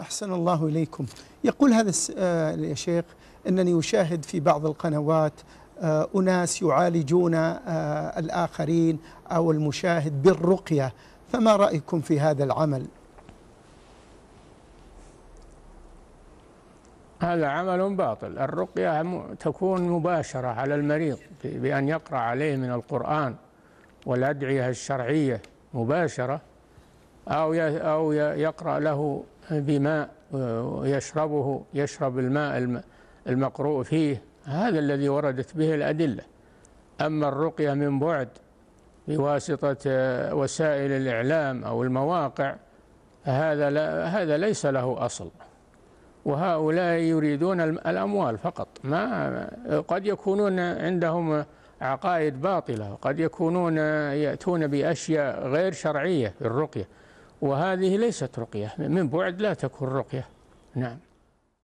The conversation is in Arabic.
أحسن الله إليكم يقول هذا آه، يا شيخ أنني أشاهد في بعض القنوات آه، أناس يعالجون آه، الآخرين أو المشاهد بالرقية فما رأيكم في هذا العمل هذا عمل باطل الرقية تكون مباشرة على المريض بأن يقرأ عليه من القرآن والأدعية الشرعية مباشرة أو أو يقرأ له بماء آه، يشربه يشرب الماء المقروء فيه هذا الذي وردت به الأدلة أما الرقية من بعد بواسطة آه، وسائل الإعلام أو المواقع هذا لا هذا ليس له أصل وهؤلاء يريدون الأموال فقط ما قد يكونون عندهم عقائد باطلة قد يكونون آه، يأتون بأشياء غير شرعية في الرقية وهذه ليست رقية من بعد لا تكون رقية نعم